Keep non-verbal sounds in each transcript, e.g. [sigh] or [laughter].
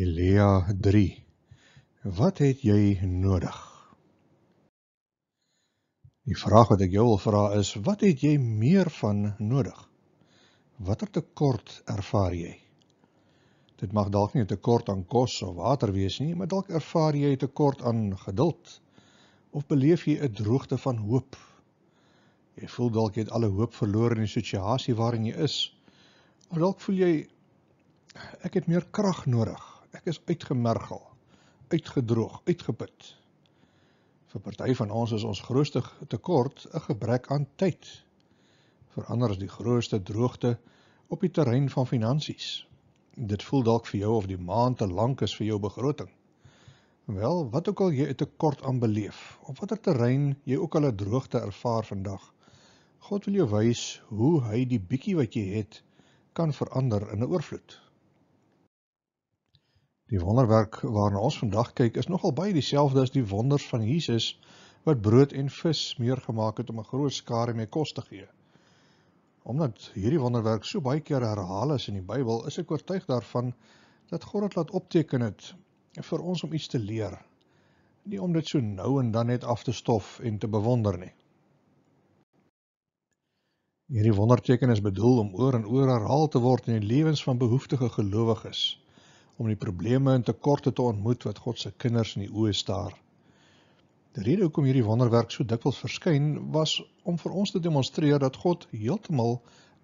Elia 3 Wat het jy nodig? Die vraag wat ek jou wil vra is wat het jy meer van nodig? Watter tekort ervaar jy? Dit mag dalk nie 'n tekort aan kos of water wees nie, maar dalk ervaar jy 'n tekort aan geduld of beleef jy 'n droogte van hoop? Jy voel dalk jy het alle hoop verloor in die situasie waarin jy is. Of dalk voel jy ek het meer krag nodig ek is uitgemergel, uitgedroog, uitgeput. Vir party van ons is ons grootste tekort 'n gebrek aan tyd. Vir ander is die grootste droogte op die terrein van finansies. Dit voel dalk vir jou of die maand te lank is vir jou begroting. Wel, wat ook al jy 'n tekort aanbeleef, op watter terrein jy ook al 'n droogte ervaar vandag, God wil jou wys hoe hy die bietjie wat jy het kan verander in 'n oorvloed. Die wonderwerk waarna ons vandag kyk is nogal baie dieselfde as die wonders van Jesus wat brood en vis meer gemaak het om 'n groot skare mee kos te gee. Omdat hierdie wonderwerk so baie keer herhaal is in die Bybel, is ek oortuig daarvan dat God dit laat opteken het vir ons om iets te leer, nie om dit so nou en dan net af te stof en te bewonder nie. Hierdie wonderteken is bedoel om oor en oor herhaal te word in die lewens van behoeftige gelowiges om die probleme en tekorte te ontmoet wat God se kinders in die oë staar. Die rede hoekom hierdie wonderwerk so dikwels verskyn was om vir ons te demonstreer dat God heeltemal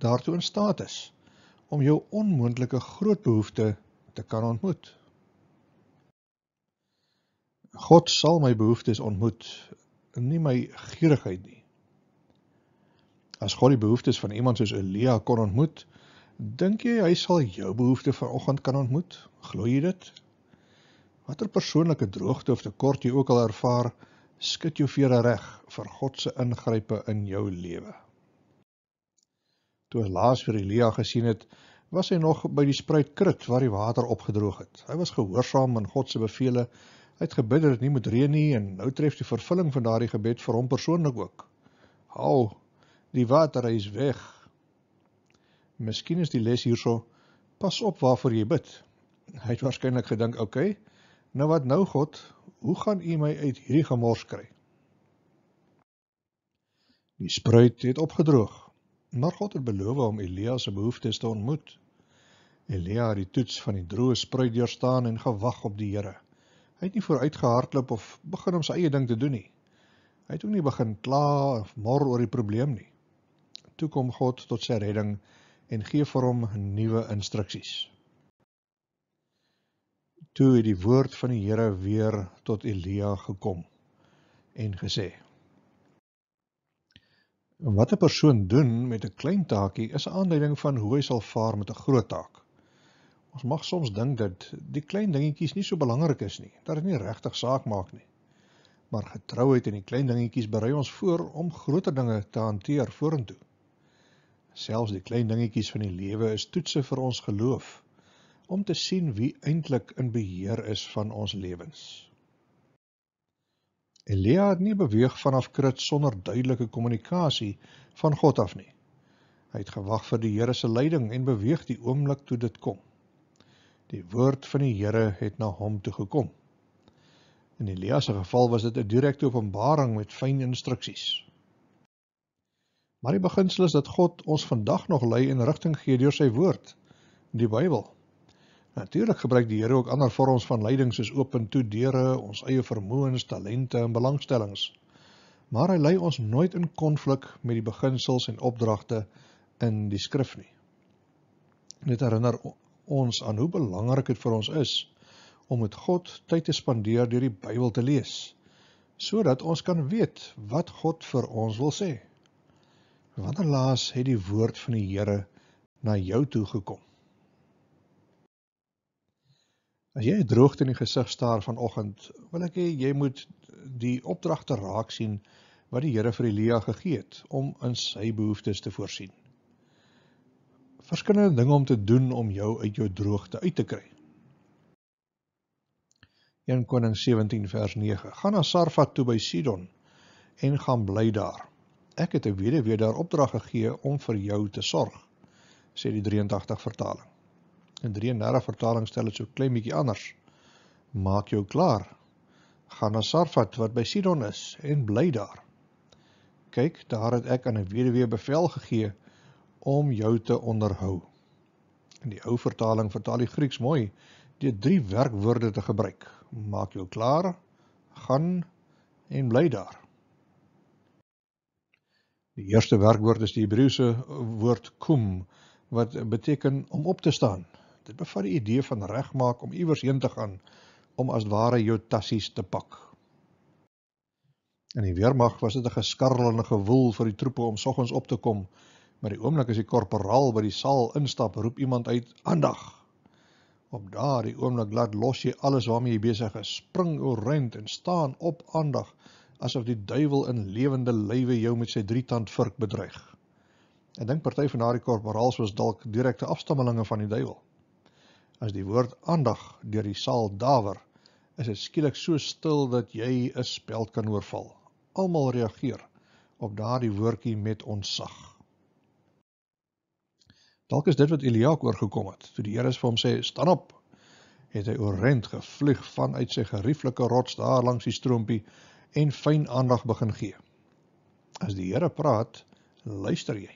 daartoe in staat is om jou onmoontlike groot behoefte te kan ontmoet. God sal my behoeftes ontmoet, nie my gierigheid nie. As God die behoeftes van iemand soos Elia kon ontmoet, Dink jy hy sal jou behoeftes vanoggend kan ontmoet? Glo jy dit? Watter persoonlike droogte of tekort jy ook al ervaar, skud jou vere reg vir God se ingrype in jou lewe. Toe laas vir Elia gesien het, was hy nog by die spruitkrit waar die water opgedroog het. Hy was gehoorsaam aan God se beveel. Hy het gebid dat dit nie moet reën nie en nou tref die vervulling van daardie gebed vir hom persoonlik ook. Haal die water, hy is weg. Miskien is die les hierso: pas op waarvoor jy bid. Hy het waarskynlik gedink, "Oké, okay, nou wat nou God, hoe gaan U my uit hierdie gemors kry?" Die spruit het opgedroog, maar God het beloof om Elia se behoeftes te ontmoet. Elia het die toets van die droë spruit deurstaan en gewag op die Here. Hy het nie vooruit gehardloop of begin om sy eie ding te doen nie. Hy het ook nie begin kla of mor oor die probleem nie. Toe kom God tot sy redding en gee vir hom nuwe instruksies. Toe het die woord van die Here weer tot Elia gekom en gesê: Wat 'n persoon doen met 'n klein taakie is 'n aanduiding van hoe hy sal vaar met 'n groot taak. Ons mag soms dink dat die klein dingetjies nie so belangrik is nie, dat dit nie regtig saak maak nie. Maar getrouheid in die klein dingetjies berei ons voor om groter dinge te hanteer vorentoe. Selfs die klein dingetjies van die lewe is toetse vir ons geloof om te sien wie eintlik in beheer is van ons lewens. Elia het nie beweeg vanaf Krit sonder duidelike kommunikasie van God af nie. Hy het gewag vir die Here se leiding en beweeg die oomblik toe dit kom. Die woord van die Here het na hom toe gekom. In Elia se geval was dit 'n direkte openbaring met fyn instruksies. Maar die beginsel is dat God ons vandag nog lei en rigting gee deur sy woord, die Bybel. Natuurlik gebruik die Here ook ander vorms van leiding soos oop en toe deure, ons eie vermoëns, talente en belangstellings. Maar hy lei ons nooit in konflik met die beginsels en opdragte in die skrif nie. Dit herinner ons aan hoe belangrik dit vir ons is om met God tyd te spandeer deur die Bybel te lees, sodat ons kan weet wat God vir ons wil sê. Wanneer laas het die woord van die Here na jou toe gekom? As jy droogte in die gesig staar vanoggend, wil ek hê jy moet die opdrag te raak sien wat die Here vir Elia gegee het om in sy behoeftes te voorsien. Verskillende dinge om te doen om jou uit jou droogte uit te kry. 1 Koning 17 vers 9. Gaan na Sarfat toe by Sidon en gaan bly daar. Ek het 'n weduwee daar opdrag gegee om vir jou te sorg, sê die 83 vertaling. In 33 vertaling stel dit so klein bietjie anders. Maak jou klaar. Gaan na Sarfat wat by Sidon is en bly daar. Kyk, daar het ek aan 'n weduwee bevel gegee om jou te onderhou. In die ou vertaling vertaal die Grieks mooi deur drie werkwoorde te gebruik. Maak jou klaar, gaan en bly daar. Die eerste werkwoord is die Hebreëse woord kum wat beteken om op te staan. Dit bevat die idee van regmaak om iewers heen te gaan om as ware jou tassies te pak. In die weermag was dit 'n geskarrelende gewoel vir die troepe om soggens op te kom, maar die oomblik as die korporaal by die saal instap, roep iemand uit: "Aandag!" Op daardie oomblik laat los jy alles waarmee jy besig is, spring oorend en staan op aandag asof die duiwel in lewende lywe jou met sy drietand vurk bedreig. Ek dink party van daardie korporaals was dalk direkte afstammelinge van die duiwel. As die woord aandag deur die saal dawer, is dit skielik so stil dat jy 'n speld kan oorval. Almal reageer op daardie woordjie met onsag. Dalk is dit wat Elia oorgekom het. Toe die Here vir hom sê: "Staan op." Het hy oorent gevlug vanuit sy gerieflike rots daar langs die stroompie en fyn aandag begin gee. As die Here praat, luister jy.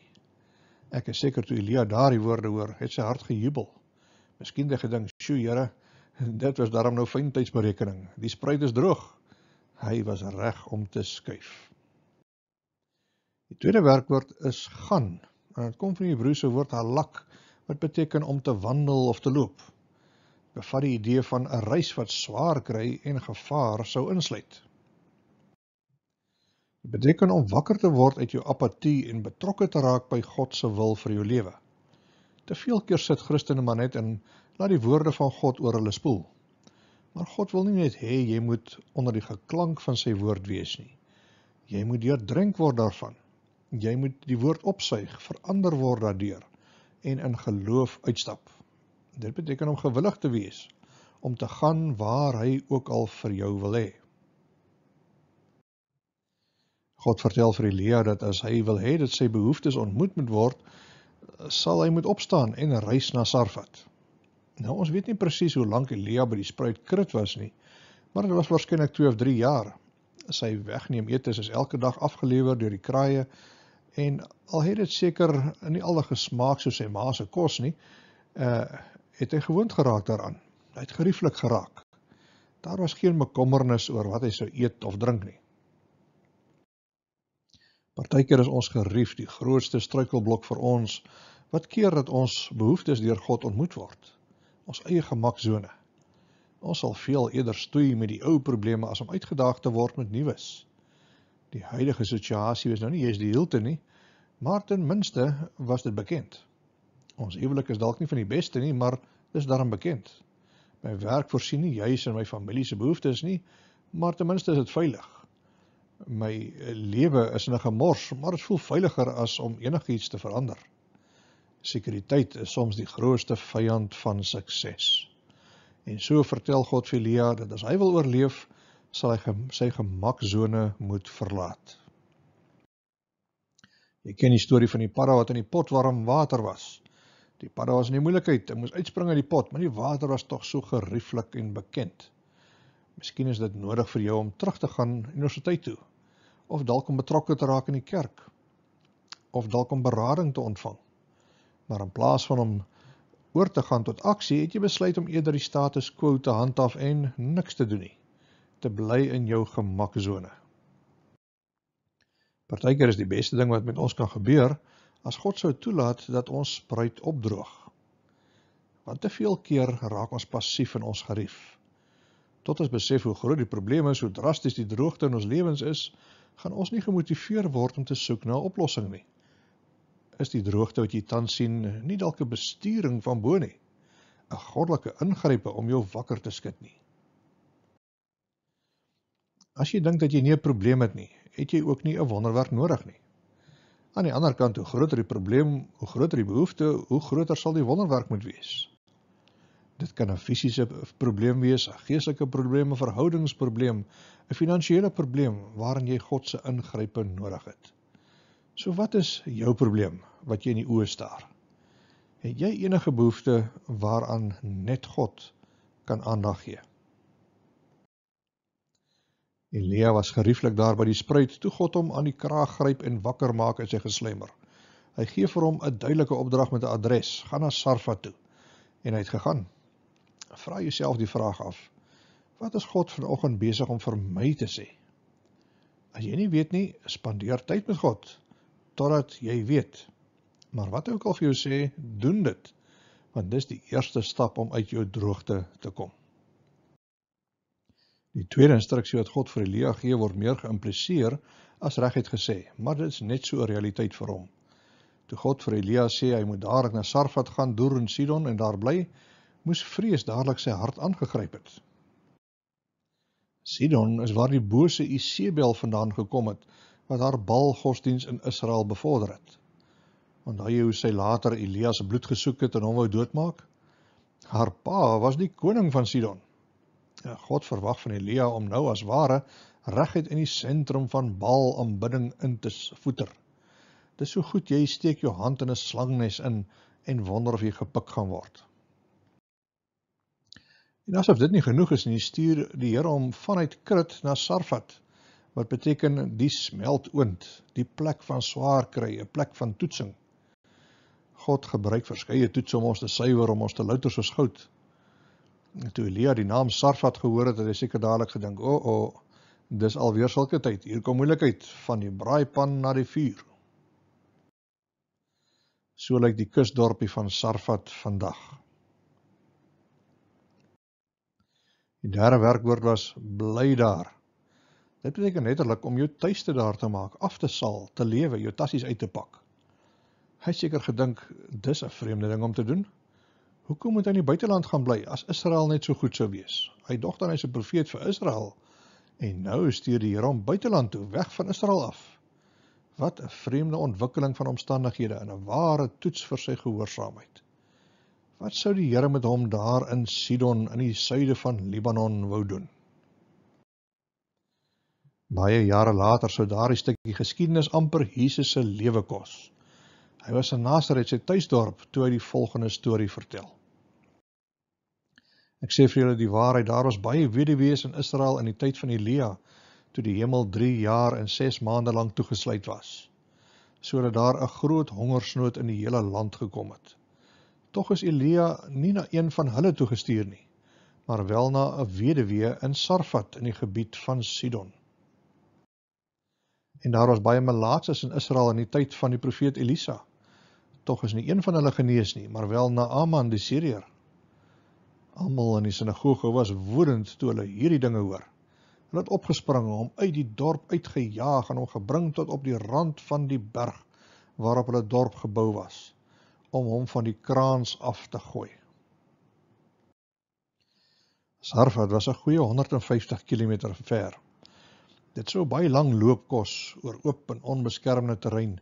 Ek is seker toe Elia daardie woorde hoor, het sy hart gejubel. Miskien het hy gedink, "Sjoe Here, [laughs] dit was daarom nou fyn tydsberekening. Die spruit is droog." Hy was reg om te skuif. Die tweede werkwoord is gaan. En dit kom van die Hebreëse woord halak wat beteken om te wandel of te loop. Bevat die idee van 'n reis wat swaar kry en gevaar sou insluit. Dit beteken om wakker te word uit jou apatie en betrokke te raak by God se wil vir jou lewe. Te veel keer sit Christene maar net in laat die woorde van God oor hulle spoel. Maar God wil nie net hê jy moet onder die geklank van sy woord wees nie. Jy moet deurdrink word daarvan. Jy moet die woord opsuig, verander word daardeur en in geloof uitstap. Dit beteken om gewillig te wees om te gaan waar hy ook al vir jou wil hê. God vertel vir Elia dat as hy wil hê dat sy behoeftes ontmoet moet word, sal hy moet opstaan en reis na Sarfat. Nou ons weet nie presies hoe lank Elia by die spruit krit was nie, maar dit was waarskynlik 2 of 3 jaar. Sy wegneem etes is elke dag afgelewer deur die kraaie en al het dit seker nie al die gesmaak soos sy ma se kos nie, eh het hy gewoond geraak daaraan. Hy het gerieflik geraak. Daar was geen bekommernis oor wat hy sou eet of drink nie. Partykeer is ons gerief die grootste struikelblok vir ons wat keer dat ons behoeftes deur God ontmoet word. Ons eie gemaksone. Ons sal veel eerder stoei met die ou probleme as om uitgedaag te word met nuus. Die huidige situasie is nou nie eens die hielte nie, maar ten minste was dit bekend. Ons huwelik is dalk nie van die beste nie, maar dis daarom bekend. My werk voorsien nie juis in my familie se behoeftes nie, maar ten minste is dit veilig my lewe is in 'n gemors, maar dit voel veiliger as om enigiets te verander. Sekuriteit is soms die grootste vyand van sukses. En so vertel God vir Elia dat as hy wil oorleef, sal hy sy gemaksone moet verlaat. Jy ken die storie van die padda wat in die pot warm water was. Die padda was in die moeilikheid, hy moes uitspring uit die pot, maar die water was tog so gerieflik en bekend. Miskien is dit nodig vir jou om terug te gaan universiteit toe of dalk om betrokke te raak in die kerk of dalk om berading te ontvang. Maar in plaas van om oor te gaan tot aksie, het jy besluit om eerder die status quo te handhaaf en niks te doen nie, te bly in jou gemaksone. Partykeer is die beste ding wat met ons kan gebeur as God sou toelaat dat ons spruit opdroog. Want te veel keer raak ons passief in ons gerief. Tot ons besef hoe groot die probleem is, hoe drasties die droogte in ons lewens is, gaan ons nie gemotiveer word om te soek na 'n oplossing nie. Is die droogte wat jy tans sien nie dalk 'n besturing van bo nie, 'n goddelike ingrype om jou wakker te skud nie. As jy dink dat jy nie 'n probleem het nie, het jy ook nie 'n wonderwerk nodig nie. Aan die ander kant, hoe groter die probleem, hoe groter die behoefte, hoe groter sal die wonderwerk moet wees. Dit kan 'n fisiese probleem wees, 'n geestelike probleem, 'n verhoudingsprobleem, 'n finansiële probleem waarin jy God se ingrype nodig het. So wat is jou probleem wat jy in die oë staar? Het jy enige behoefte waaraan net God kan aandag gee? Elia was gerieflik daar by die spruit toe God hom aan die kraag gryp en wakker maak uit sy geslemmer. Hy gee vir hom 'n duidelike opdrag met 'n adres: gaan na Sarfa toe. En hy het gegaan vra jouself die vraag af: Wat is God vanoggend besig om vir my te sê? As jy nie weet nie, spandeer tyd met God totdat jy weet. Maar wat ek al vir jou sê, doen dit, want dis die eerste stap om uit jou droogte te kom. Die tweede instruksie wat God vir Elia gee word meer geïmpliseer as reguit gesê, maar dit is net so 'n realiteit vir hom. Toe God vir Elia sê hy moet dadelik na Sarfat gaan, Dor en Sidon en daar bly, moes vrees dadelik sy hart aangegryp het. Sidon is waar die bose Isebel vandaan gekom het wat haar Baal godsdiens in Israel bevorder het. Want daai hoe sy later Elias se bloed gesoek het en hom wou doodmaak. Haar pa was die koning van Sidon. Ja, God verwag van Elia om nou as ware regheid in die sentrum van Baal aanbidding in te voeter. Dis so goed jy steek jou hand in 'n slangnes in en wonder of jy gepik gaan word. En asof dit nie genoeg is nie, stuur die Here hom vanuit Krit na Sarfat wat beteken die smeltoond, die plek van swaar kry, 'n plek van toetsing. God gebruik verskeie toets om ons te suiwer om ons te louter soos goud. En toe Elia die naam Sarfat gehoor het, het hy seker dadelik gedink, "O, oh, o, oh, dis alweer sulke tyd. Hier kom moeilikheid van die braaipan na die vuur." So lyk die kusdorpie van Sarfat vandag. Die derde werkwoord was bly daar. Dit beteken letterlik om jou tuiste daar te maak, af te saal, te lewe, jou tassies uit te pak. Hy seker gedink dis 'n vreemde ding om te doen. Hoekom moet hy in die buiteland gaan bly as Israel net so goed sou wees? Hy dog dan hy's 'n profeet vir Israel en nou stuur die Here hom buiteland toe, weg van Israel af. Wat 'n vreemde ontwikkeling van omstandighede en 'n ware toets vir sy gehoorsaamheid. Wat sou die Here met hom daar in Sidon in die suide van Libanon wou doen? Baie jare later sou daardie stukkie geskiedenis amper Jesus se lewe kos. Hy was in Nasaret se tuisdorp toe hy die volgende storie vertel. Ek sê vir julle die waarheid, daar was baie weduwees in Israel in die tyd van Elia toe die hemel 3 jaar en 6 maande lank toegesluit was sodat daar 'n groot hongersnood in die hele land gekom het. Tog is Elia nie na een van hulle toe gestuur nie, maar wel na 'n weduwee in Sarfat in die gebied van Sidon. En daar was baie malaatse in Israel in die tyd van die profeet Elisa. Tog is nie een van hulle genees nie, maar wel na Aman die Siriër. Almal in die sinagoge was woedend toe hulle hierdie dinge hoor. Hulle het opgespring om uit die dorp uitgejaag en hom gebring tot op die rand van die berg waarop hulle dorp gebou was om hom van die kraans af te gooi. Sarfat was 'n goeie 150 km ver. Dit sou baie lang loop kos oor oop en onbeskermde terrein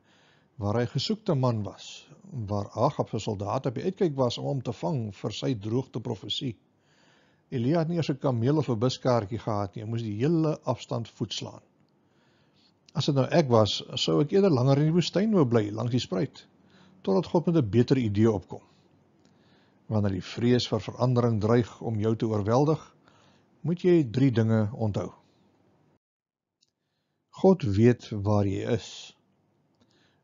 waar hy gesoekte man was, waar Agab se soldate op die uitkyk was om hom te vang vir sy droogteprofesie. Elia het nie eers 'n kameel of 'n buskaartjie gehad nie, hy moes die hele afstand voetslaan. As dit nou ek was, sou ek eerder langer in die woestyn wou bly langs die spruit totdat God met 'n beter idee opkom. Wanneer die vrees vir verandering dreig om jou te oorweldig, moet jy drie dinge onthou. God weet waar jy is.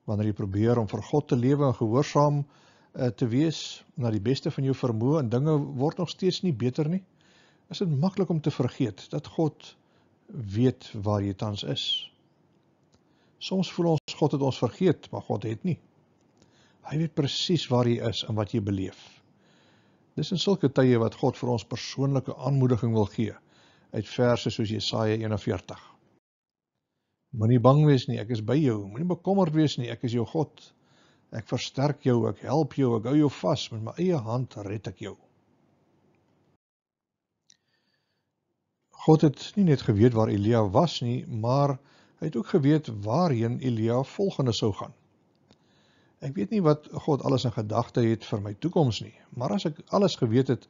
Wanneer jy probeer om vir God te lewe en gehoorsaam eh, te wees na die beste van jou vermoë en dinge word nog steeds nie beter nie, is dit maklik om te vergeet dat God weet waar jy tans is. Soms voel ons God het ons vergeet, maar God het nie. Hy weet presies waar jy is en wat jy beleef. Dis in sulke tye wat God vir ons persoonlike aanmoediging wil gee uit verse soos Jesaja 41. Moenie bang wees nie, ek is by jou. Moenie bekommerd wees nie, ek is jou God. Ek versterk jou, ek help jou, ek hou jou vas met my eie hand, red ek jou. God het nie net geweet waar Elia was nie, maar hy het ook geweet waarheen Elia volgende sou gaan. Ek weet nie wat God alles in gedagte het vir my toekoms nie, maar as ek alles geweet het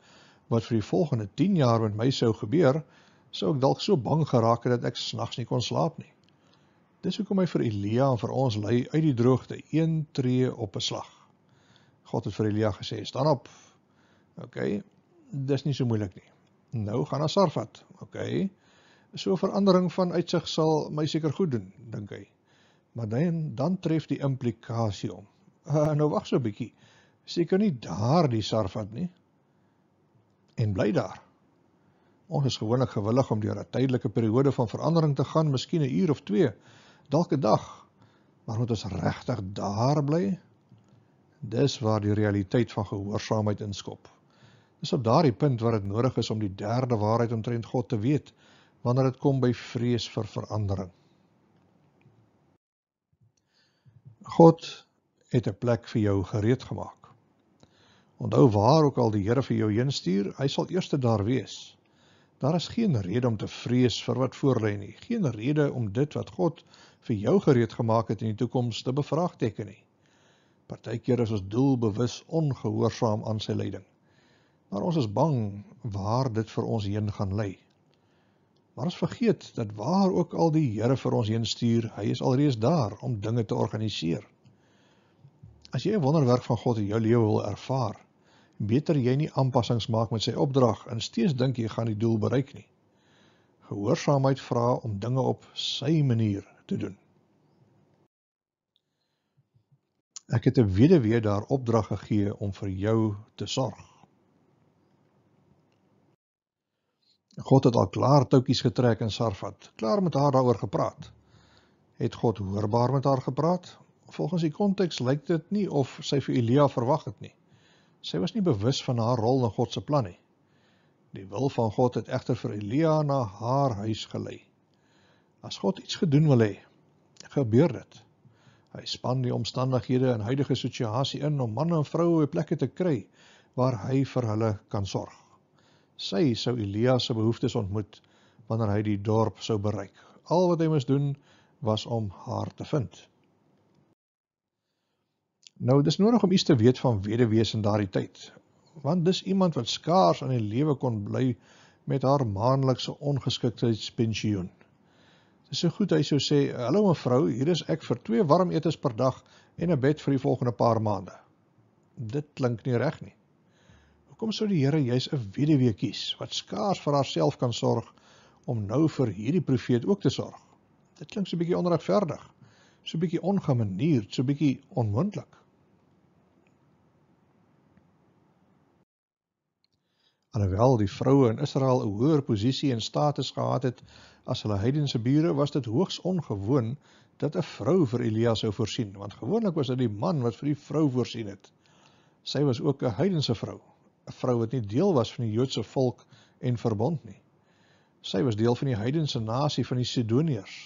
wat vir die volgende 10 jaar met my sou gebeur, sou ek dalk so bang geraak het dat ek snags nie kon slaap nie. Dis hoekom hy vir Elia en vir ons lei uit die droogte een tree op 'n slag. God het vir Elia gesê: "Staan op. OK, dis nie so moeilik nie. Nou gaan na Sarfat. OK. So 'n verandering van uitsig sal my seker goed doen," dink hy. Maar dan dan tref die implikasie om. Uh, nou wag so 'n bietjie. Seker nie daar die sarfat nie. En bly daar. Ons is gewoonlik gewillig om deur 'n tydelike periode van verandering te gaan, miskien 'n uur of 2, dalk 'n dag. Maar moet ons regtig daar bly? Dis waar die realiteit van gehoorsaamheid inskop. Dis op daardie punt waar dit nodig is om die derde waarheid omtrent God te weet wanneer dit kom by vrees vir verandering. God het 'n plek vir jou gereed gemaak. Onthou waar ook al die Here vir jou heen stuur, hy sal eers daar wees. Daar is geen rede om te vrees vir wat voorlê nie, geen rede om dit wat God vir jou gereed gemaak het in die toekoms te bevraagteken nie. Partykeer is ons doelbewus ongehoorsaam aan sy leiding. Maar ons is bang waar dit vir ons heen gaan lei. Maar ons vergeet dat waar ook al die Here vir ons heen stuur, hy is alreeds daar om dinge te organiseer. As jy 'n wonderwerk van God in jou lewe wil ervaar, beter jy nie aanpassings maak met sy opdrag en steeds dink jy gaan die doel bereik nie. Gehoorsaamheid vra om dinge op sy manier te doen. Ek het 'n weduwee daar opdrag gegee om vir jou te sorg. God het al klaar toutjies getrek in Sarfat, klaar met haar daaroor gepraat. Het God hoorbaar met haar gepraat? volgens die konteks lyk dit nie of sy vir Elia verwag het nie. Sy was nie bewus van haar rol in God se plan nie. Die wil van God het egter vir Elia na haar huis gelei. As God iets gedoen wil hê, gebeur dit. Hy span die omstandighede en huidige situasie in om manne en vroue op plekke te kry waar hy vir hulle kan sorg. Sy sou Elia se behoeftes ontmoet wanneer hy die dorp sou bereik. Al wat hy moes doen was om haar te vind. Nou dis nodig om iets te weet van weduwees in daardie tyd. Want dis iemand wat skaars aan die lewe kon bly met haar maandelikse ongeskiktheidspensioen. Dis so goed hy sou sê, "Hallo mevrou, hier is ek vir twee warm etes per dag en 'n bed vir die volgende paar maande." Dit klink nie reg nie. Hoekom sou die Here juis 'n weduwee kies wat skaars vir haarself kan sorg om nou vir hierdie profeet ook te sorg? Dit klink so 'n bietjie onregverdig. So 'n bietjie ongemanierd, so 'n bietjie onmoontlik. Alhoewel die vroue in Israel 'n hoër posisie en status gehad het as hulle heidense bure, was dit hoogs ongewoon dat 'n vrou vir Elia sou voorsien, want gewoonlik was dit die man wat vir die vrou voorsien het. Sy was ook 'n heidense vrou, 'n vrou wat nie deel was van die Joodse volk en verbond nie. Sy was deel van die heidense nasie van die Sidoniërs.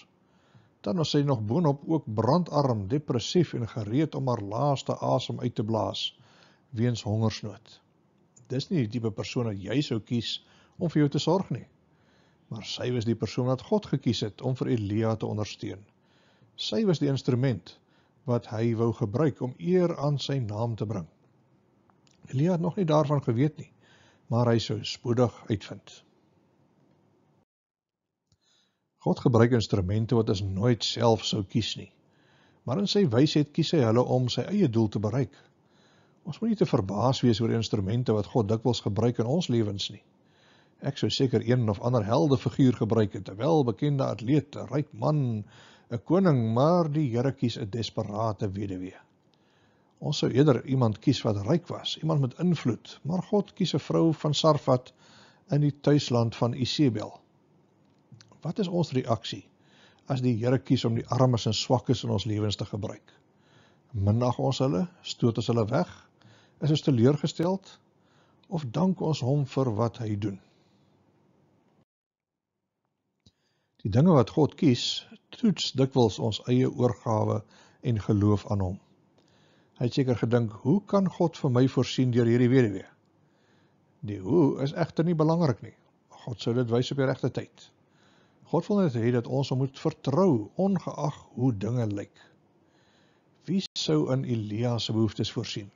Dan was sy nog boonop ook brandarm, depressief en gereed om haar laaste asem uit te blaas weens hongersnood dis nie die tipe persoon wat jy sou kies om vir jou te sorg nie. Maar sy was die persoon wat God gekies het om vir Elia te ondersteun. Sy was die instrument wat hy wou gebruik om eer aan sy naam te bring. Elia het nog nie daarvan geweet nie, maar hy sou spoedig uitvind. God gebruik instrumente wat ons nooit self sou kies nie. Maar in sy wysheid kies hy hulle om sy eie doel te bereik. Ons moet nie te verbaas wees oor die instrumente wat God dikwels gebruik in ons lewens nie. Ek sou seker een of ander helde figuur gebruik het, 'n welbekende atleet, 'n ryk man, 'n koning, maar die Here kies 'n desperaat weduwee. Ons sou eerder iemand kies wat ryk was, iemand met invloed, maar God kies 'n vrou van Sarfat in die tuisland van Isebel. Wat is ons reaksie as die Here kies om die armes en swakkes in ons lewens te gebruik? Minag ons hulle, stoot ons hulle weg, Is ons teleurgesteld of dank ons hom vir wat hy doen? Die dinge wat God kies, toets dikwels ons eie oorgawe en geloof aan hom. Hy het seker gedink, hoe kan God vir my voorsien deur hierdie weduwee? Die hoe is egter nie belangrik nie. God sou dit wys op die regte tyd. God wil net hê dat ons hom moet vertrou, ongeag hoe dinge lyk. Wie sou in Elia se behoeftes voorsien?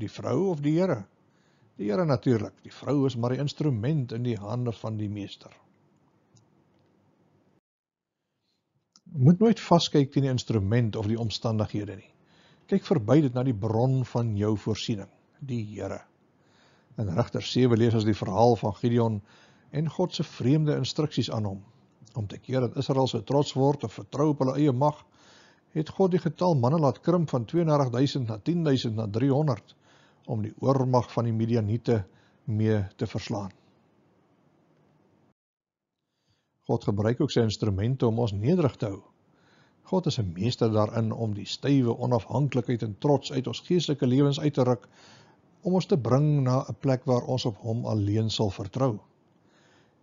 die vrou of die Here? Die Here natuurlik. Die vrou is maar 'n instrument in die hande van die meester. Moet nooit vaskyk teen die instrument of die omstandighede nie. Kyk verby dit na die bron van jou voorsiening, die Here. In Regter 7 lees ons die verhaal van Gideon en God se vreemde instruksies aan hom. Om te keer dat Israel se so trots word en vertrou op hulle eie mag, het God die getal manne laat krimp van 32000 na 10000 na 300 om die oormag van die Midianiete mee te verslaan. God gebruik ook sy instrumente om ons nederig te hou. God is 'n meester daarin om die stywe onafhanklikheid en trots uit ons geestelike lewens uit te ruk om ons te bring na 'n plek waar ons op hom alleen sal vertrou.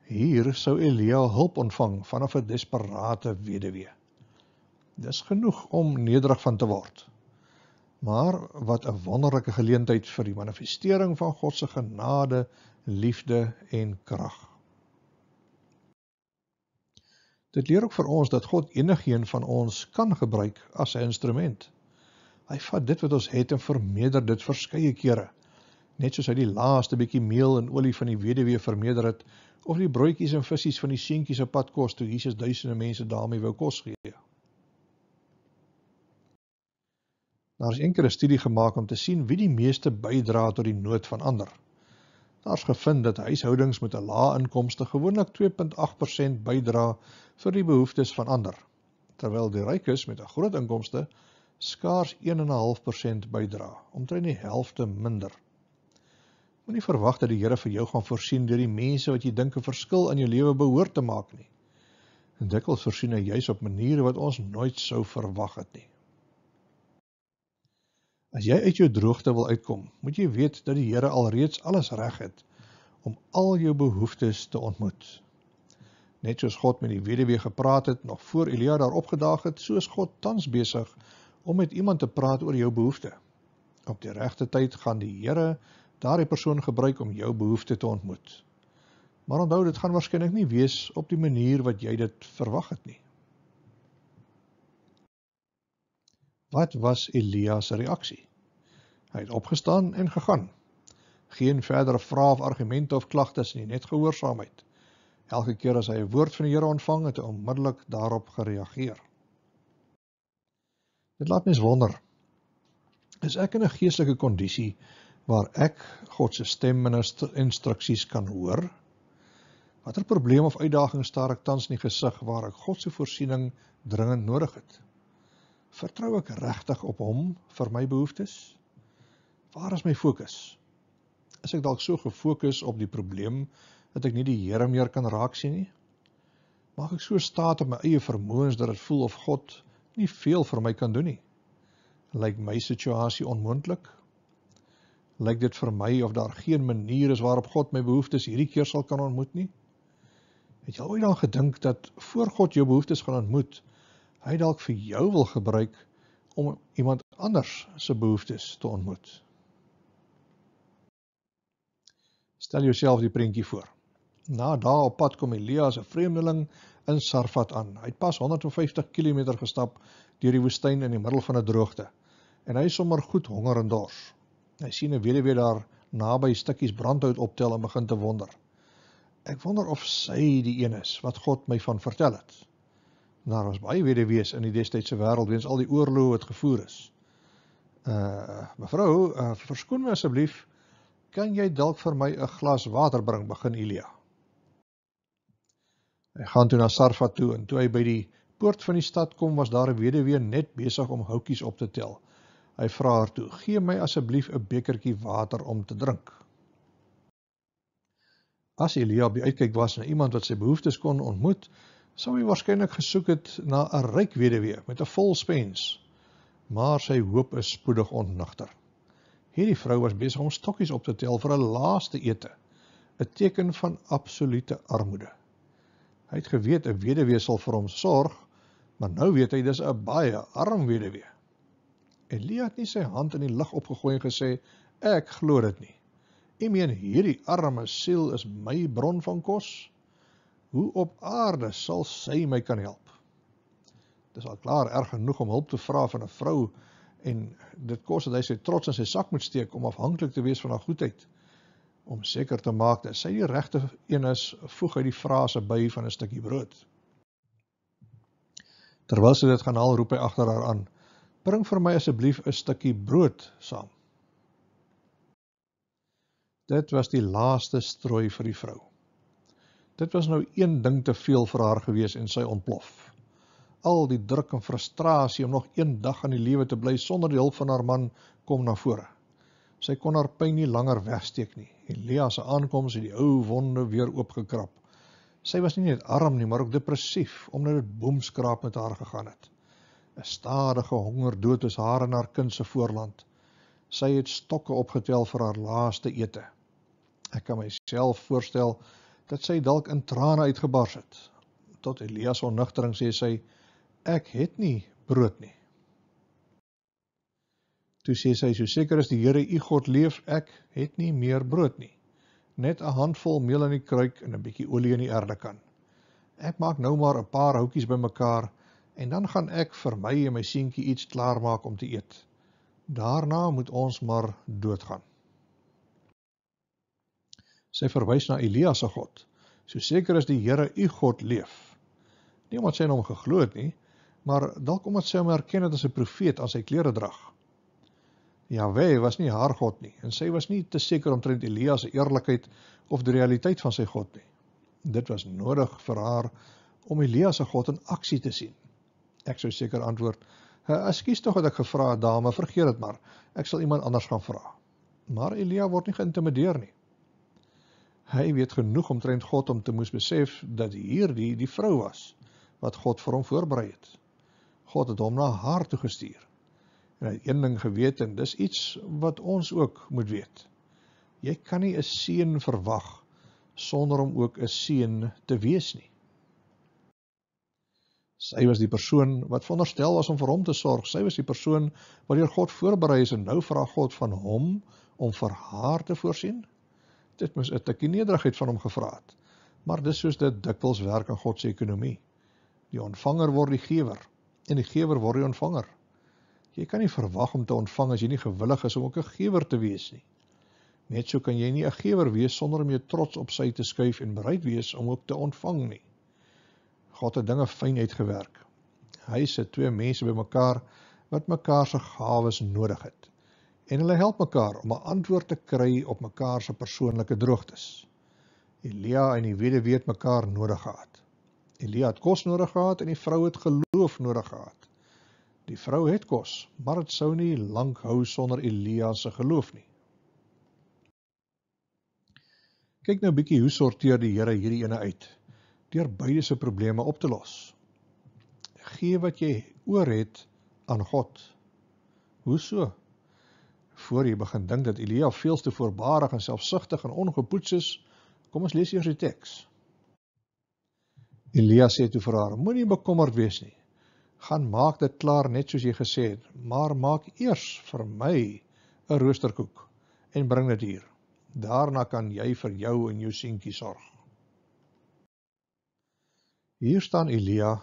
Hier sou Elia hulp ontvang van 'n desperaat weduwee. Dis genoeg om nederig van te word. Maar wat 'n wonderlike geleentheid vir die manifestering van God se genade, liefde en krag. Dit leer ook vir ons dat God enigeen van ons kan gebruik as 'n instrument. Hy vat dit wat ons het en vermeerder dit verskeie kere. Net soos hy die laaste bietjie meel en olie van die weduwee vermeerder het of die broodjies en visse van die seentjies op pad kos toe Jesus duisende mense daarmee wou kos gee. Daar is eendag 'n studie gemaak om te sien wie die meeste bydra tot die nood van ander. Daar's gevind dat huishoudings met 'n lae inkomste gewoonlik 2.8% bydra vir die behoeftes van ander, terwyl die rykes met 'n groot inkomste skaars 1.5% bydra, omtrent die helfte minder. Moenie verwag dat die Here vir jou gaan voorsien deur die mense wat jy dink 'n verskil in jou lewe behoort te maak nie. En dikwels voorsien hy juis op maniere wat ons nooit sou verwag het nie. As jy uit jou droogte wil uitkom, moet jy weet dat die Here alreeds alles reg het om al jou behoeftes te ontmoet. Net soos God met die weduwee gepraat het nog voor Elia daar opgedaag het, so is God tans besig om met iemand te praat oor jou behoeftes. Op die regte tyd gaan die Here daardie persoon gebruik om jou behoeftes te ontmoet. Maar onthou, dit gaan waarskynlik nie wees op die manier wat jy dit verwag het nie. Wat was Elia se reaksie? Hy het opgestaan en gegaan. Geen verdere vrae of argumente of klagtes nie, net gehoorsaamheid. Elke keer as hy 'n woord van die Here ontvang het, het hy onmiddellik daarop gereageer. Dit laat mens wonder. Is ek in 'n geestelike kondisie waar ek God se stem en instruksies kan hoor? Watter probleem of uitdaging staar ek tans in die gesig waar ek God se voorsiening dringend nodig het? Vertrou ek regtig op hom vir my behoeftes? Waar is my fokus? Is ek dalk so gefokus op die probleem dat ek nie die Here meer kan raaksien nie? Maak ek so staat op my eie vermoëns dat dit voel of God nie veel vir my kan doen nie? Lyk my situasie onmoontlik? Lyk dit vir my of daar geen manier is waarop God my behoeftes hierdie keer sal kan ontmoet nie? Het jy al ooit daaraan gedink dat voor God jou behoeftes gaan ontmoet? hy dalk vir jou wil gebruik om iemand anders se behoeftes te ontmoet. Stel jouself die prentjie voor. Na daar op pad kom Elias, 'n vreemdeling, in Sarfat aan. Hy het pas 150 km gestap deur die woestyn in die middel van 'n droogte. En hy is sommer goed honger en dors. Hy sien 'n weduwee daar naby stukkies brandhout optel en begin te wonder. Ek wonder of sy die een is wat God my van vertel het. Daar was baie weduwees in die destydse wêreld weens al die oorloë wat gevoer is. Uh mevrou, uh, verskoon my asseblief, kan jy dalk vir my 'n glas water bring begin Elia? Hy gaan toe na Sarfa toe en toe hy by die poort van die stad kom, was daar 'n weduwee net besig om houtjies op te tel. Hy vra haar toe: "Gee my asseblief 'n bekertjie water om te drink." As Elia by uitkyk was na iemand wat sy behoeftes kon ontmoet, sou hy waarskynlik gesoek het na 'n ryk weduwee met 'n vol spens. Maar sy hoop is spoedig ontnugter. Hierdie vrou was besig om stokkies op te tel vir 'n laaste ete, 'n teken van absolute armoede. Hy het geweet 'n weduwee sal vir hom sorg, maar nou weet hy dis 'n baie arm weduwee. Elia het nie sy hand in die lug opgegooi en gesê ek glo dit nie. Ek meen hierdie arme siel is my bron van kos. Hoe op aarde sal sy my kan help? Dis al klaar erg genoeg om hulp te vra van 'n vrou en dit kos dat hy sy trots in sy sak moet steek om afhanklik te wees van haar goedheid om seker te maak dat sy die regte een is, voeg hy die frase by van 'n stukkie brood. Terwyl sy dit gaan haal, roep hy agter haar aan: "Bring vir my asseblief 'n stukkie brood saam." Dit was die laaste strooi vir die vrou. Dit was nou een ding te veel vir haar gewees en sy ontplof. Al die druk en frustrasie om nog een dag aan die lewe te bly sonder die hulp van haar man kom na vore. Sy kon haar pyn nie langer wegsteek nie. Elia se aankoms het die ou wonde weer oopgekrap. Sy was nie net arm nie, maar ook depressief omdat dit boemskraap met haar gegaan het. 'n Stadige hongerdood is haar en haar kind se voorland. Sy het stokke opgetel vir haar laaste ete. Ek kan myself voorstel dat sy dalk in trane uitgebars het. Tot Elias onnugtering sê sy: "Ek het nie brood nie." Toe sê sy: "So seker as die Here u God leef, ek het nie meer brood nie. Net 'n handvol meel in die kruik en 'n bietjie olie in die erde kan. Ek maak nou maar 'n paar houtjies bymekaar en dan gaan ek vir my en my seentjie iets klaarmaak om te eet. Daarna moet ons maar doodgaan." Sy verwys na Elia se God. So seker as die Here u God leef. Nie omdat sy in hom geglo het nie, maar dalk omdat sy hom erken het as 'n profeet aan sy klere dra. Jaweh was nie haar God nie en sy was nie te seker omtrent Elia se eerlikheid of die realiteit van sy God nie. Dit was nodig vir haar om Elia se God in aksie te sien. Ek sou seker antwoord: "Ekskuus tog dat ek gevra het, dame, vergeet dit maar. Ek sal iemand anders gaan vra." Maar Elia word nie geïntimideer nie. Hy weet genoeg omtrent God om te moes besef dat hierdie die vrou was wat God vir hom voorberei het. God het hom na haar toe gestuur. En hy het een ding geweet en dis iets wat ons ook moet weet. Jy kan nie 'n seun verwag sonder om ook 'n seun te wees nie. Sy was die persoon wat veronderstel was om vir hom te sorg. Sy was die persoon wat deur God voorberei is en nou vra God van hom om vir haar te voorsien dit moes 'n tikkie nederigheid van hom gevra het. Maar dis soos dit dikwels werk in God se ekonomie. Die ontvanger word die gewer en die gewer word die ontvanger. Jy kan nie verwag om te ontvang as jy nie gewillig is om ook 'n gewer te wees nie. Net so kan jy nie 'n gewer wees sonder om jou trots op sy te skuif en bereid wees om ook te ontvang nie. God het dinge fyn uitgewerk. Hy sit twee mense bymekaar wat mekaar se gawes nodig het en hulle help mekaar om 'n antwoord te kry op mekaar se persoonlike droogtes. Elia en die weduwee weet mekaar nodig gehad. Elia het kos nodig gehad en die vrou het geloof nodig gehad. Die vrou het kos, maar dit sou nie lank hou sonder Elia se geloof nie. Kyk nou 'n bietjie hoe sorteer die Here hierdie ene uit deur beide se probleme op te los. Gee wat jy oor het aan God. Hoe so? voor jy begin dink dat Elia veel te voorbarig en selfsugtig en ongepoets is, kom ons lees eers die teks. Elia sê toe vir haar: Moenie bekommerd wees nie. Gaan maak dit klaar net soos jy gesê het, maar maak eers vir my 'n roosterkoek en bring dit hier. Daarna kan jy vir jou en jou seentjie sorg. Hier staan Elia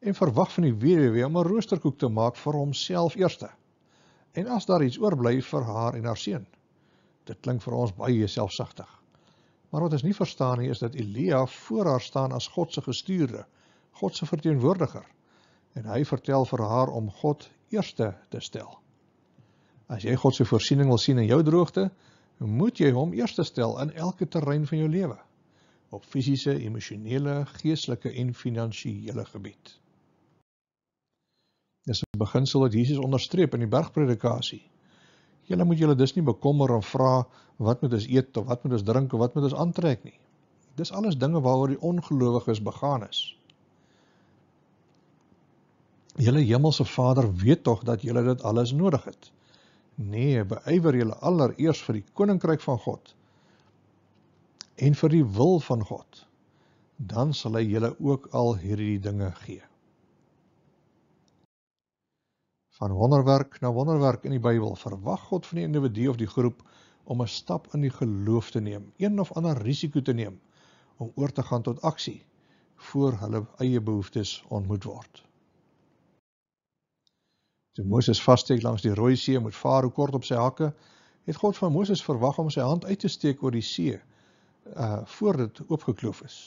en verwag van die weduwee om 'n roosterkoek te maak vir homself eerste en as daar iets oorbly vir haar en haar seun. Dit klink vir ons baie selfsagtig. Maar wat ons nie verstaan nie is dat Elia voor haar staan as God se gestuurde, God se verteenwoordiger en hy vertel vir haar om God eerste te stel. As jy God se voorsiening wil sien in jou droogte, moet jy hom eerste stel in elke terrein van jou lewe op fisiese, emosionele, geestelike en finansiële gebied. Dis 'n beginsel wat Jesus onderstreep in die bergpredikasie. Julle moet julle dus nie bekommer en vra wat moet ons eet of wat moet ons drink of wat moet ons aantrek nie. Dis alles dinge waaroor die ongelowiges begaan is. Julle hemelse Vader weet tog dat julle dit alles nodig het. Nee, beywer julle allereers vir die koninkryk van God en vir die wil van God. Dan sal hy julle ook al hierdie dinge gee. van wonderwerk na wonderwerk in die Bybel verwag God van die individu of die groep om 'n stap in die geloof te neem, een of ander risiko te neem om oor te gaan tot aksie voor hulle eie behoeftes ontmoet word. Toe Moses vassteek langs die Rooi See met Farao kort op sy hakke, het God van Moses verwag om sy hand uit te steek oor die see uh eh, voordat dit oopgekloof is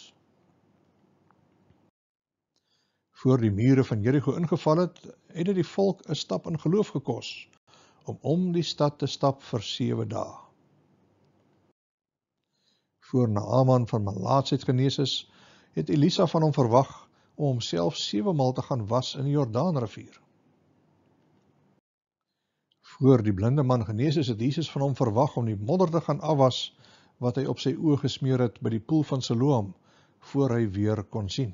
voor die mure van Jericho ingeval het, het dit die volk 'n stap in geloof gekos om om die stad te stap vir 7 dae. Voor Naaman van malaatsheid genees is, het Elisa van hom verwag om homself 7 maal te gaan was in die Jordaanrivier. Voor die blinde man genees is, het Jesus van hom verwag om die modder te gaan afwas wat hy op sy oë gesmeer het by die poel van Siloam voor hy weer kon sien.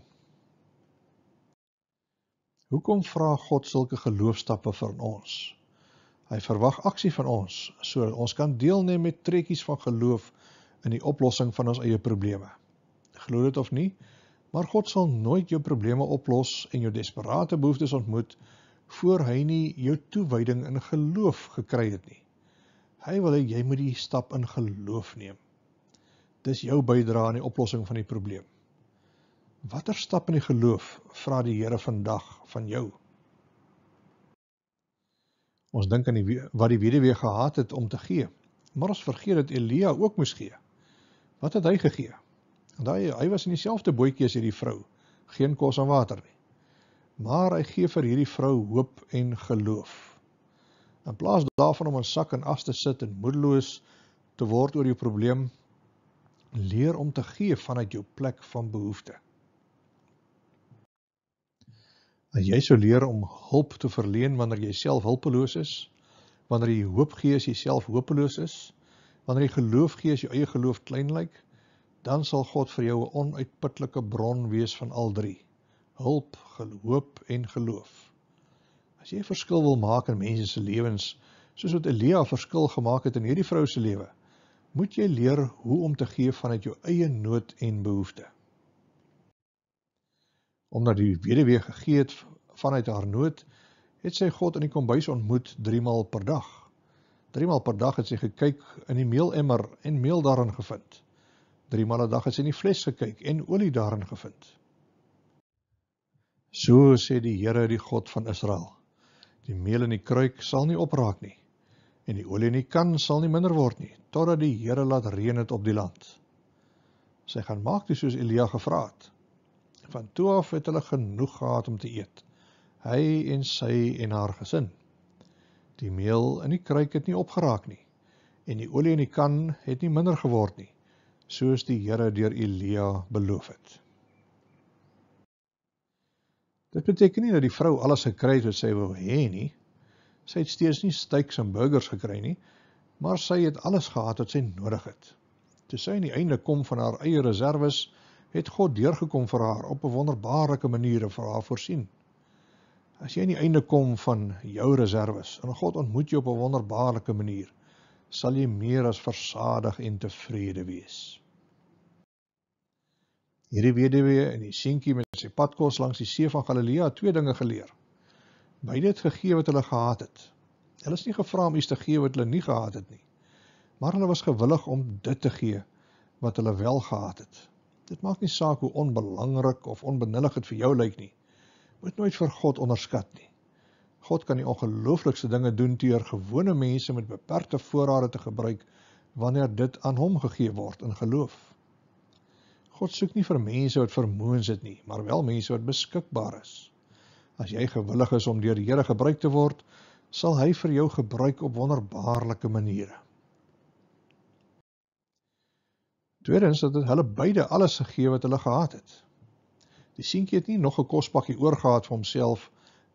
Hoekom vra God sulke geloofstappe van ons? Hy verwag aksie van ons sodat ons kan deelneem met trekkies van geloof in die oplossing van ons eie probleme. Glo dit of nie, maar God sal nooit jou probleme oplos en jou desperate behoeftes ontmoet voor hy nie jou toewyding in geloof gekry het nie. Hy wil hê jy moet die stap in geloof neem. Dis jou bydrae aan die oplossing van die probleem. Watter stap in die geloof vra die Here vandag van jou? Ons dink aan die wat die weduwee gehad het om te gee, maar ons vergeet dat Elia ook moes gee. Wat het hy gegee? Daai hy was in dieselfde bootjie as hierdie vrou, geen kos en water nie. Maar hy gee vir hierdie vrou hoop en geloof. In plaas daarvan om in sak en as te sit en moedeloos te word oor jou probleem, leer om te gee vanuit jou plek van behoefte. En jy sou leer om hulp te verleen wanneer jy self hulpeloos is, wanneer jy hoop gee as jy self hopeloos is, wanneer jy geloof gee as jou eie geloof klein lyk, dan sal God vir jou 'n onuitputlike bron wees van al drie: hulp, geloof en geloof. As jy 'n verskil wil maak in mense se lewens, soos wat Elia verskil gemaak het in hierdie vrou se lewe, moet jy leer hoe om te gee vanuit jou eie nood en behoeftes. Omdat die weduwee gegee het vanuit haar nood, het sy God in die kombuis ontmoet 3 maal per dag. 3 maal per dag het sy gekyk in die meelemmer en meel daarin gevind. 3 maal 'n dag het sy in die fles gekyk en olie daarin gevind. So sê die Here, die God van Israel: Die meel in die kruik sal nie opraak nie en die olie in die kan sal nie minder word nie totdat die Here laat reën het op die land. Sy gaan maak dit soos Elia gevra het. Van toe af het hulle genoeg gehad om te eet, hy en sy en haar gesin. Die meel in die kruik het nie opgeraak nie en die olie in die kan het nie minder geword nie, soos die Here deur Elia beloof het. Dit beteken nie dat die vrou alles gekry het wat sy wou hê nie. Sy het steeds nie steaks en burgers gekry nie, maar sy het alles gehad wat sy nodig het. Toe sy aan die einde kom van haar eie reserves, het God deurgekom vir haar op 'n wonderbaarlike manier vir haar voorsien. As jy aan die einde kom van jou reserves en God ontmoet jou op 'n wonderbaarlike manier, sal jy meer as versadig en tevrede wees. Hierdie weduwee in die seentjie met sy padkos langs die see van Galilea het twee dinge geleer. Beide het gegee wat hulle gehad het. Hulle is nie gevra om iets te gee wat hulle nie gehad het nie. Maar hulle was gewillig om dit te gee wat hulle wel gehad het. Dit maak nie saak hoe onbelangrik of onbenullig dit vir jou lyk nie. Moet nooit vir God onderskat nie. God kan die ongelooflikste dinge doen teer gewone mense met beperkte voorrade te gebruik wanneer dit aan hom gegee word in geloof. God soek nie vir mense wat vermoëns het nie, maar wel mense wat beskikbaar is. As jy gewillig is om deur die Here gebruik te word, sal hy vir jou gebruik op wonderbaarlike maniere. Tweedens het dit hulle beide alles gegee wat hulle gehad het. Die seentjie het nie nog 'n kospakkie oorgehad vir homself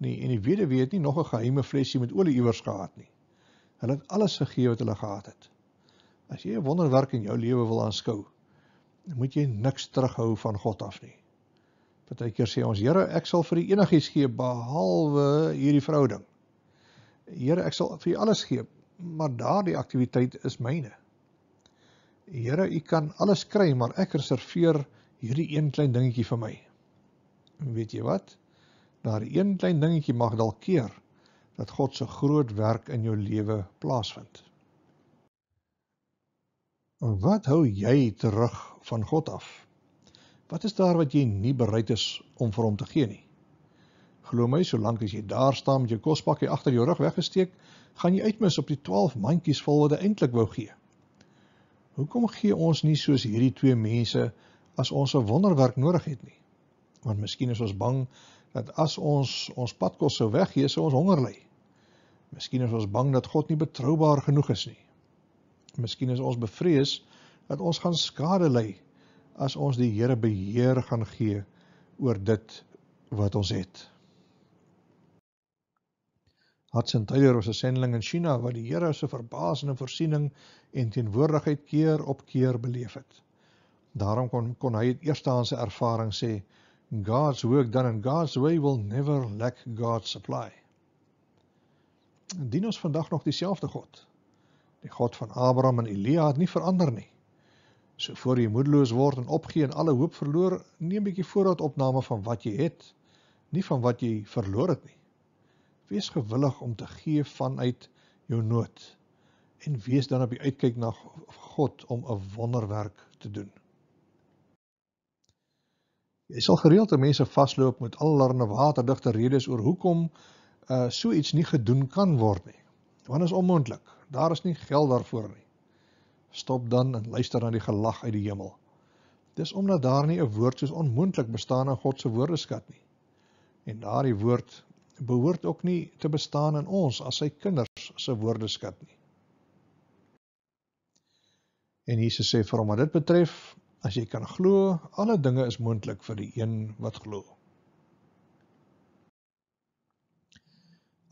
nie en die weduwee het nie nog 'n geheime flesjie met olie iewers gehad nie. Hulle het alles gegee wat hulle gehad het. As jy 'n wonderwerk in jou lewe wil aanskou, moet jy niks terughou van God af nie. Partykeer sê ons Here, ek sal vir U enigiets gee behalwe hierdie vrou ding. Here, ek sal vir U alles gee, maar daardie aktiwiteit is myne. Here, u kan alles kry, maar ek reserveer hierdie een klein dingetjie vir my. Weet jy wat? Daar een klein dingetjie mag dalk keer dat God se groot werk in jou lewe plaasvind. Wat hou jy terug van God af? Wat is daar wat jy nie bereid is om vir hom te gee nie? Glo my, solank as jy daar staan met jou kospakkie agter jou rug weggesteek, gaan jy uitmis op die 12 mandjies vol wat hy eintlik wou gee. Hoekom gee ons nie soos hierdie twee mense as ons 'n wonderwerk nodig het nie? Want miskien is ons bang dat as ons ons padkos sou weggee, sou ons honger ly. Miskien is ons bang dat God nie betroubaar genoeg is nie. Miskien is ons bevrees dat ons gaan skade ly as ons die Here beheer gaan gee oor dit wat ons het. Hudson Taylor was 'n sendeling in China wat die Here se verbaasende voorsiening en teenwoordigheid keer op keer beleef het. Daarom kon kon hy eerstehands ervaring sê God's work done in God's way will never lack God's supply. Dien ons vandag nog dieselfde God. Die God van Abraham en Elia het nie verander nie. So voor jy moedeloos word en opgee en alle hoop verloor, neem 'n bietjie voorraad opname van wat jy het, nie van wat jy verloor het nie. Wees gewillig om te gee vanuit jou nood en wees dan op die uitkyk na God om 'n wonderwerk te doen. Jy sal gereeld te mense vasloop met allerlei waterdigte redes oor hoekom uh so iets nie gedoen kan word nie. Want is onmoontlik. Daar is nie geld daarvoor nie. Stop dan en luister na die gelag uit die hemel. Dis omdat daar nie 'n woord soos onmoontlik bestaan in God se woordeskat nie. En daardie woord behoort ook nie te bestaan in ons as sy kinders se woordeskat nie. En Jesus sê vir hom: "Wat dit betref, as jy kan glo, alle dinge is moontlik vir die een wat glo."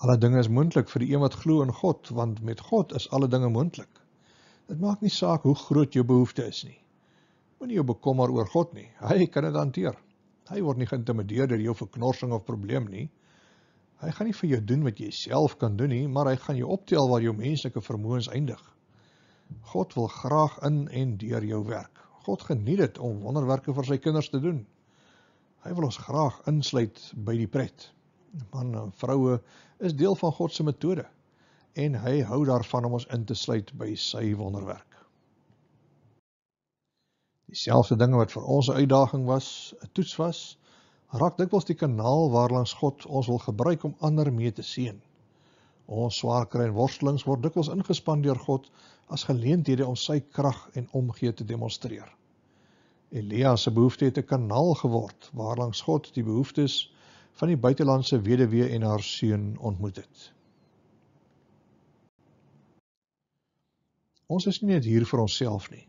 Alle dinge is moontlik vir die een wat glo in God, want met God is alle dinge moontlik. Dit maak nie saak hoe groot jou behoefte is nie. Moenie jou bekommer oor God nie. Hy kan dit hanteer. Hy word nie geïntimideer deur jou verknorsing of probleem nie. Hy gaan nie vir jou doen wat jy self kan doen nie, maar hy gaan jou optel waar jou menslike vermoëns eindig. God wil graag in en deur jou werk. God geniet dit om wonderwerke vir sy kinders te doen. Hy wil ons graag insluit by die pret. Man en vroue is deel van God se metode en hy hou daarvan om ons in te sluit by sy wonderwerk. Dieselfde dinge wat vir ons 'n uitdaging was, 'n toets was, raak dikwels die kanaal waarlangs God ons wil gebruik om ander mee te seën. Ons swaar kry en worstelings word dikwels ingespan deur God as geleenthede om sy krag en omgee te demonstreer. Elia se behoefte het 'n kanaal geword waarlangs God die behoeftes van die buitelandse weduwee en haar seun ontmoet het. Ons is nie net hier vir onsself nie.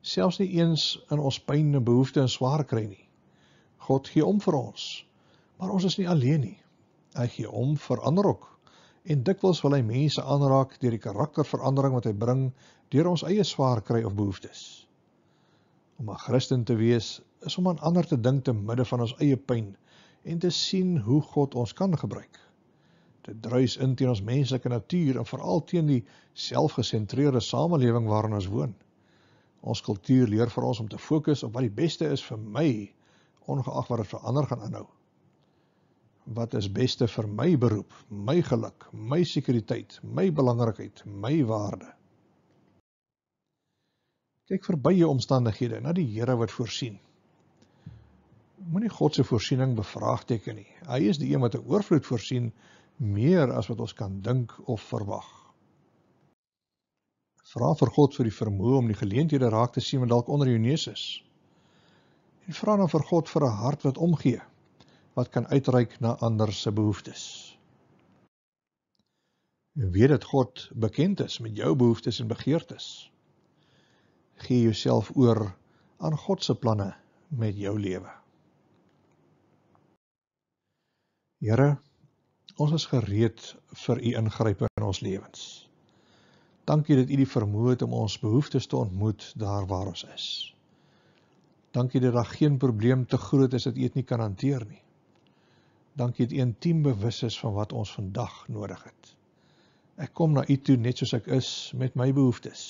Selfs nie eens in ons pyn en behoeftes en swaar kry nie. God gee om vir ons, maar ons is nie alleen nie. Hy gee om vir ander ook en dikwels wil hy mense aanraak deur die karakterverandering wat hy bring deur ons eie swaar kry of behoeftes. Om 'n Christen te wees is om aan ander te dink te midde van ons eie pyn en te sien hoe God ons kan gebruik. Dit druis in teen ons menslike natuur en veral teen die selfgesentreerde samelewing waarin ons woon. Ons kultuur leer vir ons om te fokus op wat die beste is vir my, ongeag wat dit vir ander gaan inhou wat is beste vir my beroep, my geluk, my sekuriteit, my belangrikheid, my waarde. Kyk verby jou omstandighede na die Here wat voorsien. Moenie God se voorsiening bevraagteken nie. Hy is die een wat 'n oorvloed voorsien meer as wat ons kan dink of verwag. Vra vir God vir die vermoë om die geleenthede raak te sien wat dalk onder jou neus is. En vra dan vir God vir 'n hart wat omgee wat kan uitreik na ander se behoeftes. Weet dat God bekend is met jou behoeftes en begeertes. Gee jouself oor aan God se planne met jou lewe. Here, ons is gereed vir u ingryp in ons lewens. Dankie dat u die vermoë het om ons behoeftes te ontmoet daar waar ons is. Dankie dat daar geen probleem te groot is dat u dit nie kan hanteer nie dankie dat u intiem bewus is van wat ons vandag nodig het. Ek kom na u toe net soos ek is met my behoeftes.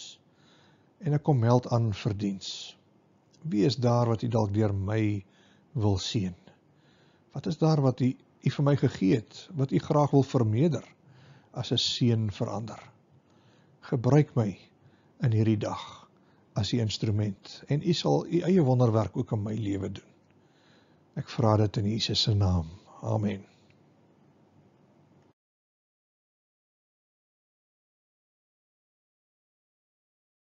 En ek kom meld aan vir diens. Wie is daar wat u dalk deur my wil sien? Wat is daar wat u u vir my gegee het wat u graag wil vermeerder as 'n seën vir ander? Gebruik my in hierdie dag as u instrument en u sal u eie wonderwerk ook in my lewe doen. Ek vra dit in Jesus se naam. Amen.